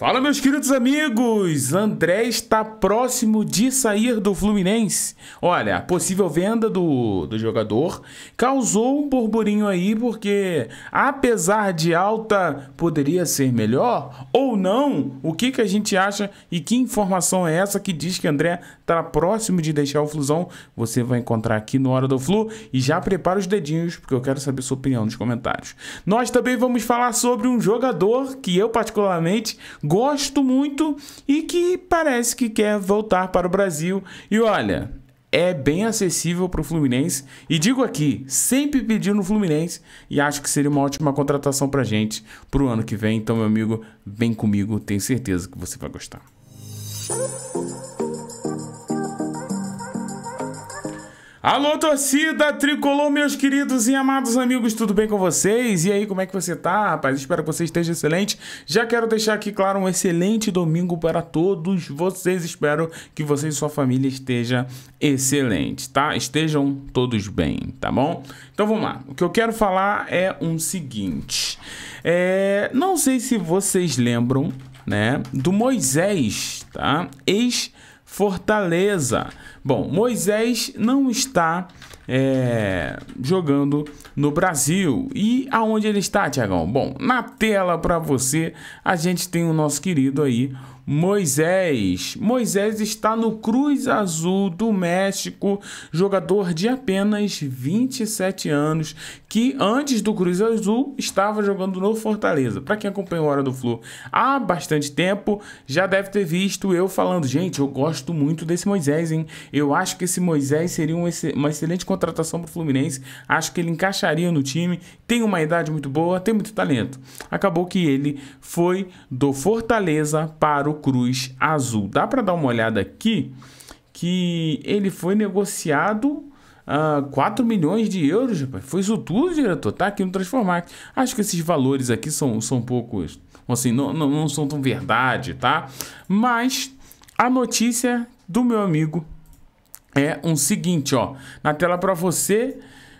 Fala, meus queridos amigos! André está próximo de sair do Fluminense. Olha, a possível venda do, do jogador causou um burburinho aí, porque apesar de alta, poderia ser melhor ou não? O que, que a gente acha e que informação é essa que diz que André está próximo de deixar o Flusão? Você vai encontrar aqui no Hora do Flu e já prepara os dedinhos, porque eu quero saber sua opinião nos comentários. Nós também vamos falar sobre um jogador que eu particularmente gosto muito e que parece que quer voltar para o Brasil. E olha, é bem acessível para o Fluminense. E digo aqui, sempre pediu no Fluminense e acho que seria uma ótima contratação para gente para o ano que vem. Então, meu amigo, vem comigo, tenho certeza que você vai gostar. Alô, torcida tricolor, meus queridos e amados amigos, tudo bem com vocês? E aí, como é que você tá, rapaz? Espero que você esteja excelente. Já quero deixar aqui, claro, um excelente domingo para todos vocês. Espero que você e sua família esteja excelente, tá? Estejam todos bem, tá bom? Então vamos lá. O que eu quero falar é um seguinte. É... Não sei se vocês lembram, né, do Moisés, tá? Ex fortaleza. Bom, Moisés não está é, jogando no Brasil. E aonde ele está, Tiagão? Bom, na tela para você, a gente tem o nosso querido aí, Moisés. Moisés está no Cruz Azul do México, jogador de apenas 27 anos, que antes do Cruz Azul estava jogando no Fortaleza. Para quem acompanhou a Hora do Flu há bastante tempo, já deve ter visto eu falando: gente, eu gosto muito desse Moisés, hein? Eu acho que esse Moisés seria um ex uma excelente contratação para o Fluminense, acho que ele encaixaria no time, tem uma idade muito boa, tem muito talento. Acabou que ele foi do Fortaleza para o Cruz Azul. Dá para dar uma olhada aqui que ele foi negociado uh, ah, 4 milhões de euros, rapaz. Foi isso tudo, diretor. Tá aqui no Transformar. Acho que esses valores aqui são, são poucos, assim, não, não, não são tão verdade, tá? Mas a notícia do meu amigo é um seguinte, ó. Na tela para você,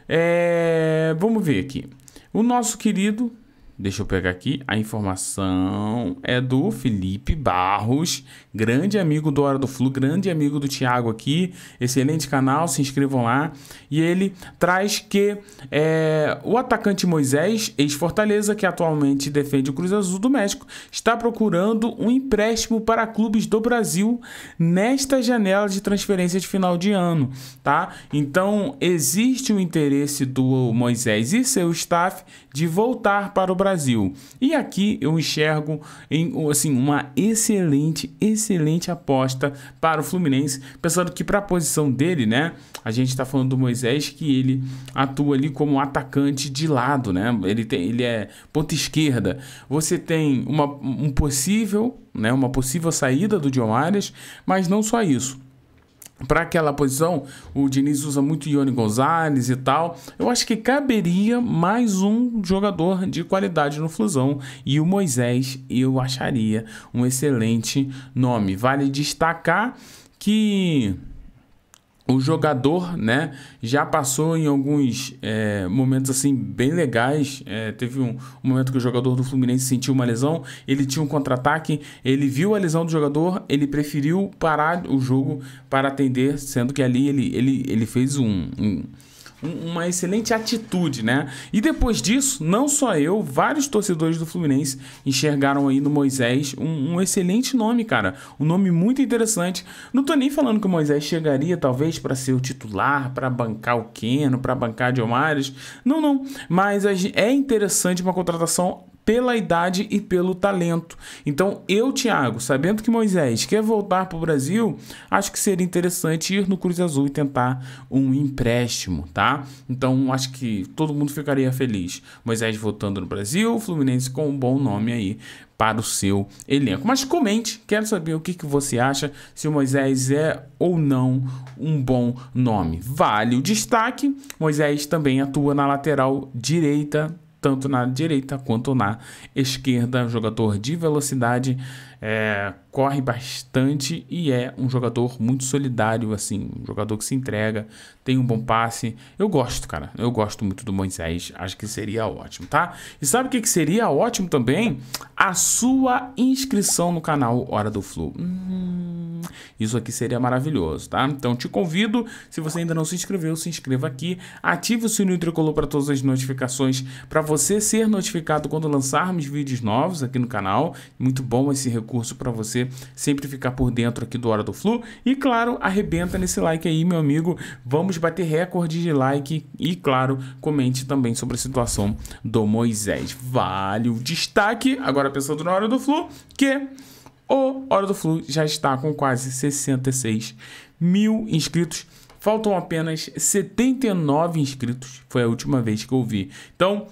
é... vamos ver aqui. O nosso querido Deixa eu pegar aqui. A informação é do Felipe Barros, grande amigo do Hora do Flu, grande amigo do Thiago aqui. Excelente canal, se inscrevam lá. E ele traz que é, o atacante Moisés, ex-Fortaleza, que atualmente defende o Cruz Azul do México, está procurando um empréstimo para clubes do Brasil nesta janela de transferência de final de ano, tá? Então, existe o interesse do Moisés e seu staff de voltar para o Brasil Brasil. E aqui eu enxergo em, assim, uma excelente, excelente aposta para o Fluminense, pensando que para a posição dele, né, a gente está falando do Moisés que ele atua ali como atacante de lado, né? Ele tem, ele é ponta esquerda. Você tem uma, um possível, né, uma possível saída do John mas não só isso para aquela posição, o Diniz usa muito Ione Gonzalez e tal. Eu acho que caberia mais um jogador de qualidade no Flusão e o Moisés eu acharia um excelente nome. Vale destacar que o jogador, né, já passou em alguns é, momentos assim bem legais. É, teve um, um, momento que o jogador do Fluminense sentiu uma lesão, ele tinha um contra-ataque, ele viu a lesão do jogador, ele preferiu parar o jogo para atender, sendo que ali ele, ele, ele fez um, um uma excelente atitude, né? E depois disso, não só eu, vários torcedores do Fluminense enxergaram aí no Moisés um, um excelente nome, cara. Um nome muito interessante. Não tô nem falando que o Moisés chegaria, talvez, para ser o titular, para bancar o Keno, para bancar o Diomares. Não, não. Mas é interessante uma contratação pela idade e pelo talento. Então, eu, Tiago, sabendo que Moisés quer voltar para o Brasil, acho que seria interessante ir no Cruz Azul e tentar um empréstimo, tá? Então, acho que todo mundo ficaria feliz. Moisés voltando no Brasil, Fluminense com um bom nome aí para o seu elenco. Mas comente, quero saber o que, que você acha, se o Moisés é ou não um bom nome. Vale o destaque, Moisés também atua na lateral direita tanto na direita quanto na esquerda. Jogador de velocidade, é, corre bastante e é um jogador muito solidário, assim, um jogador que se entrega, tem um bom passe. Eu gosto, cara, eu gosto muito do Moisés, acho que seria ótimo, tá? E sabe o que, que seria ótimo também? A sua inscrição no canal Hora do Flu. Hum, isso aqui seria maravilhoso, tá? Então te convido, se você ainda não se inscreveu, se inscreva aqui, ative o sininho tricolor para todas as notificações, para você ser notificado quando lançarmos vídeos novos aqui no canal. Muito bom esse recurso curso para você sempre ficar por dentro aqui do Hora do Flu. E claro, arrebenta nesse like aí, meu amigo. Vamos bater recorde de like e claro, comente também sobre a situação do Moisés. Vale o destaque, agora pensando na Hora do Flu, que o Hora do Flu já está com quase 66 mil inscritos. Faltam apenas 79 inscritos. Foi a última vez que eu vi. Então,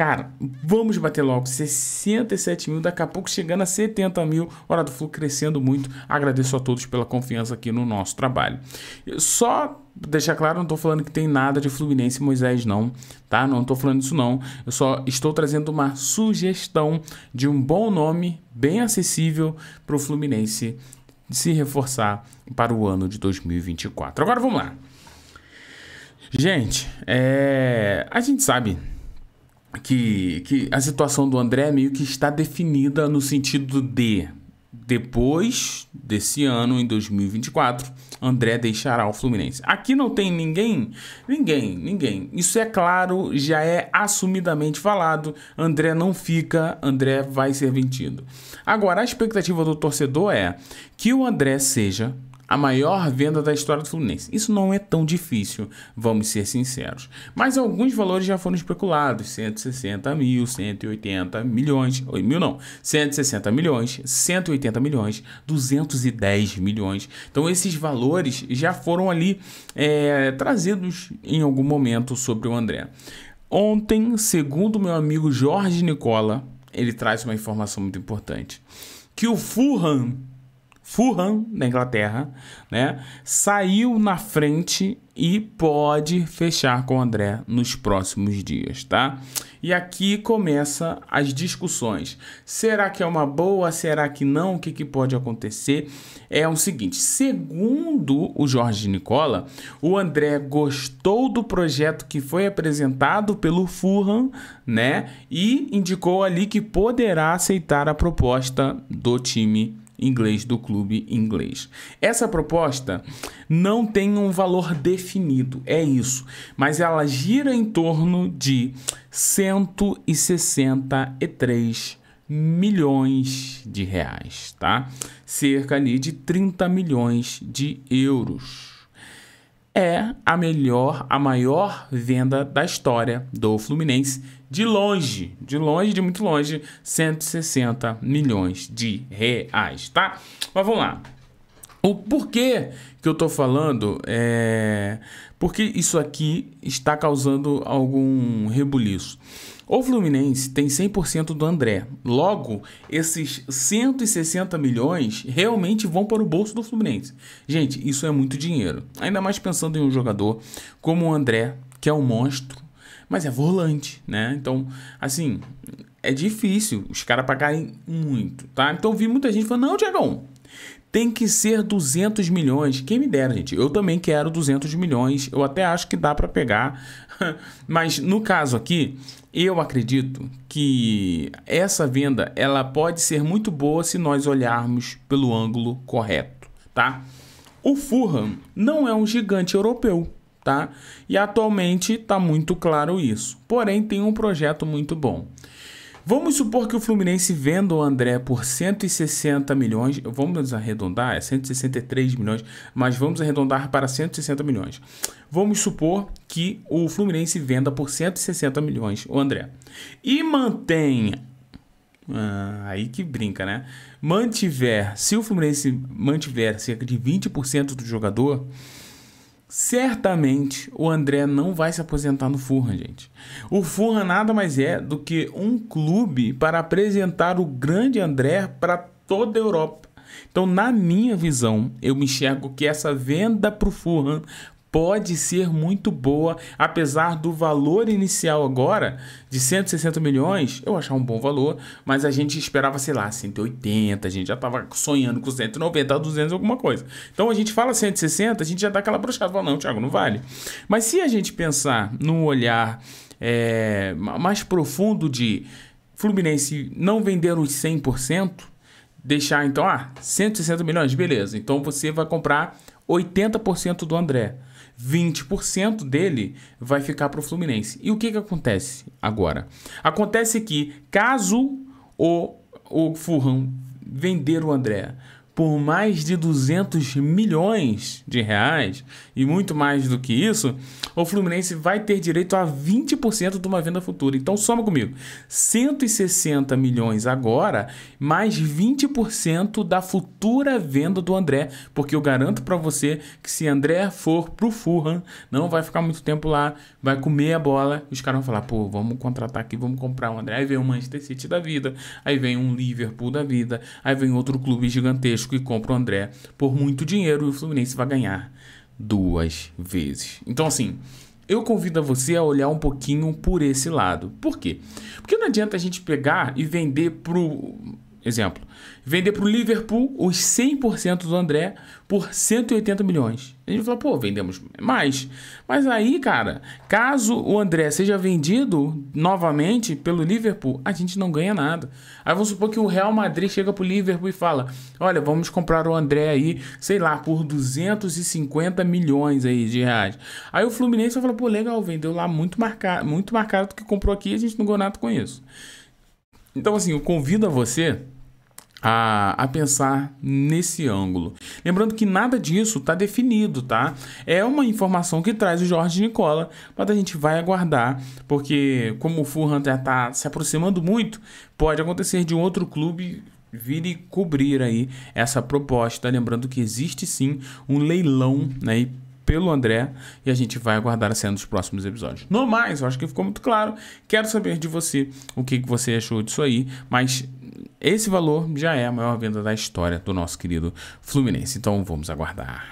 Cara, vamos bater logo 67 mil, daqui a pouco chegando a 70 mil. Hora do Flu crescendo muito. Agradeço a todos pela confiança aqui no nosso trabalho. Só deixar claro, não estou falando que tem nada de Fluminense e Moisés, não, tá? Não estou falando isso, não. Eu só estou trazendo uma sugestão de um bom nome, bem acessível para o Fluminense se reforçar para o ano de 2024. Agora vamos lá. Gente, é... a gente sabe que, que a situação do André meio que está definida no sentido de depois desse ano, em 2024, André deixará o Fluminense. Aqui não tem ninguém, ninguém, ninguém. Isso é claro, já é assumidamente falado. André não fica, André vai ser vendido. Agora, a expectativa do torcedor é que o André seja a maior venda da história do Fluminense. Isso não é tão difícil, vamos ser sinceros. Mas alguns valores já foram especulados: 160 mil, 180 milhões, mil não, 160 milhões, 180 milhões, 210 milhões. Então esses valores já foram ali é, trazidos em algum momento sobre o André. Ontem, segundo meu amigo Jorge Nicola, ele traz uma informação muito importante. Que o Fulham Fulham, na Inglaterra, né, saiu na frente e pode fechar com o André nos próximos dias, tá? E aqui começa as discussões. Será que é uma boa? Será que não? O que, que pode acontecer? É o seguinte: segundo o Jorge Nicola, o André gostou do projeto que foi apresentado pelo Fulham, né? E indicou ali que poderá aceitar a proposta do time inglês do clube inglês. Essa proposta não tem um valor definido, é isso, mas ela gira em torno de 163 milhões de reais, tá? Cerca ali de 30 milhões de euros é a melhor, a maior venda da história do Fluminense de longe, de longe, de muito longe, 160 milhões de reais, tá? Mas vamos lá. O porquê que eu tô falando é porque isso aqui está causando algum rebuliço. O Fluminense tem 100% do André. Logo, esses 160 milhões realmente vão para o bolso do Fluminense. Gente, isso é muito dinheiro. Ainda mais pensando em um jogador como o André, que é um monstro, mas é volante, né? Então, assim, é difícil os caras pagarem muito, tá? Então, vi muita gente falando: não, Diagão, tem que ser 200 milhões. Quem me dera, gente. Eu também quero 200 milhões. Eu até acho que dá para pegar. Mas no caso aqui, eu acredito que essa venda ela pode ser muito boa se nós olharmos pelo ângulo correto, tá? O Fulham não é um gigante europeu tá? E atualmente está muito claro isso. Porém, tem um projeto muito bom. Vamos supor que o Fluminense venda o André por 160 milhões, vamos arredondar, é 163 milhões, mas vamos arredondar para 160 milhões. Vamos supor que o Fluminense venda por 160 milhões o André e mantenha ah, aí que brinca, né? Mantiver, se o Fluminense mantiver cerca de 20% do jogador, Certamente o André não vai se aposentar no Furran, gente. O Furran nada mais é do que um clube para apresentar o grande André para toda a Europa. Então, na minha visão, eu me enxergo que essa venda para o Furran pode ser muito boa, apesar do valor inicial agora de 160 milhões, eu achar um bom valor, mas a gente esperava, sei lá, 180, a gente já estava sonhando com 190, 200 alguma coisa. Então a gente fala 160, a gente já dá aquela bruxada, fala, não, Thiago, não vale. Mas se a gente pensar num olhar é, mais profundo de Fluminense não vender os 100%, deixar então, ah, 160 milhões, beleza, então você vai comprar 80% do André. 20% dele vai ficar para o Fluminense. E o que, que acontece agora? Acontece que caso o, o Fulham vender o André por mais de 200 milhões de reais e muito mais do que isso, o Fluminense vai ter direito a 20% de uma venda futura. Então soma comigo: 160 milhões agora, mais 20% da futura venda do André, porque eu garanto para você que se André for pro Fulham, não vai ficar muito tempo lá, vai comer a bola, os caras vão falar: "Pô, vamos contratar aqui, vamos comprar o André". Aí vem o Manchester City da vida, aí vem um Liverpool da vida, aí vem outro clube gigantesco Atlético e compra o André por muito dinheiro e o Fluminense vai ganhar duas vezes. Então, assim, eu convido a você a olhar um pouquinho por esse lado. Por quê? Porque não adianta a gente pegar e vender pro Exemplo, vender para o Liverpool os 100% do André por 180 milhões. A gente fala, pô, vendemos mais. Mas aí, cara, caso o André seja vendido novamente pelo Liverpool, a gente não ganha nada. Aí vamos supor que o Real Madrid chega para o Liverpool e fala: olha, vamos comprar o André aí, sei lá, por 250 milhões aí de reais. Aí o Fluminense vai falar, pô, legal, vendeu lá muito mais caro, muito mais caro do que comprou aqui a gente não ganhou nada com isso. Então, assim, eu convido a você a, a, pensar nesse ângulo. Lembrando que nada disso está definido, tá? É uma informação que traz o Jorge Nicola, mas a gente vai aguardar, porque como o Fulham já está se aproximando muito, pode acontecer de um outro clube vir e cobrir aí essa proposta. Lembrando que existe sim um leilão, né? E pelo André e a gente vai aguardar a cena dos próximos episódios. No mais, eu acho que ficou muito claro. Quero saber de você o que você achou disso aí, mas esse valor já é a maior venda da história do nosso querido Fluminense. Então vamos aguardar.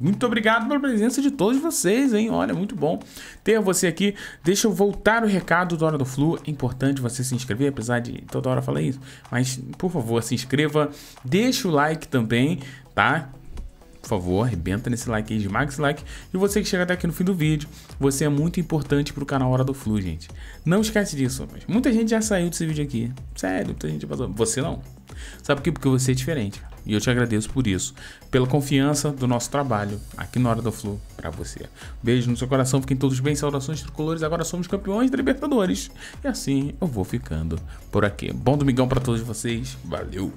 Muito obrigado pela presença de todos vocês, hein? Olha, muito bom ter você aqui. Deixa eu voltar o recado do Hora do Flu. É importante você se inscrever, apesar de toda hora falar isso. Mas, por favor, se inscreva. Deixa o like também, tá? por favor, arrebenta nesse like aí, esmaga esse like. E você que chega até aqui no fim do vídeo, você é muito importante pro canal Hora do Flu, gente. Não esquece disso, mas muita gente já saiu desse vídeo aqui. Sério, muita gente passou. Você não. Sabe por quê? Porque você é diferente. E eu te agradeço por isso, pela confiança do nosso trabalho aqui na Hora do Flu para você. Beijo no seu coração, fiquem todos bem, saudações tricolores, agora somos campeões da Libertadores. E assim eu vou ficando por aqui. Bom domingão para todos vocês, valeu!